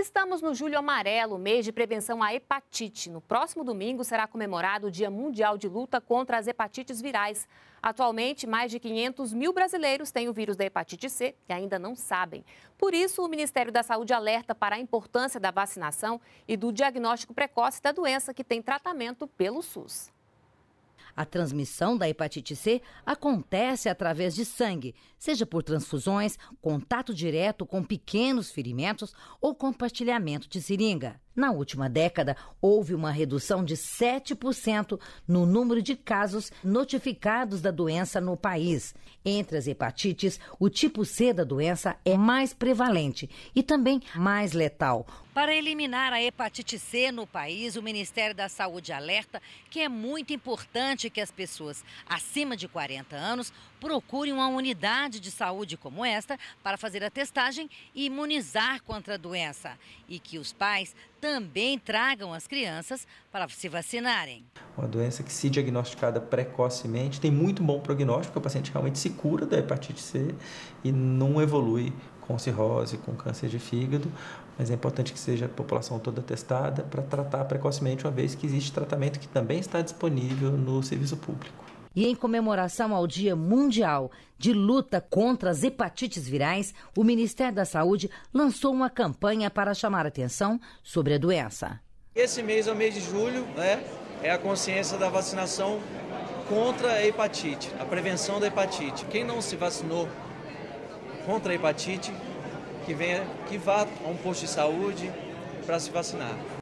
Estamos no Julho Amarelo, mês de prevenção à hepatite. No próximo domingo será comemorado o Dia Mundial de Luta contra as Hepatites Virais. Atualmente, mais de 500 mil brasileiros têm o vírus da hepatite C e ainda não sabem. Por isso, o Ministério da Saúde alerta para a importância da vacinação e do diagnóstico precoce da doença que tem tratamento pelo SUS. A transmissão da hepatite C acontece através de sangue, seja por transfusões, contato direto com pequenos ferimentos ou compartilhamento de seringa. Na última década, houve uma redução de 7% no número de casos notificados da doença no país. Entre as hepatites, o tipo C da doença é mais prevalente e também mais letal. Para eliminar a hepatite C no país, o Ministério da Saúde alerta que é muito importante que as pessoas acima de 40 anos procurem uma unidade de saúde como esta para fazer a testagem e imunizar contra a doença. E que os pais também tragam as crianças para se vacinarem. Uma doença que, se diagnosticada precocemente, tem muito bom prognóstico, o paciente realmente se cura da hepatite C e não evolui com cirrose, com câncer de fígado, mas é importante que seja a população toda testada para tratar precocemente, uma vez que existe tratamento que também está disponível no serviço público. E em comemoração ao Dia Mundial de Luta contra as Hepatites Virais, o Ministério da Saúde lançou uma campanha para chamar atenção sobre a doença. Esse mês é o mês de julho, né? É a consciência da vacinação contra a hepatite, a prevenção da hepatite. Quem não se vacinou contra a hepatite, que venha, que vá a um posto de saúde para se vacinar.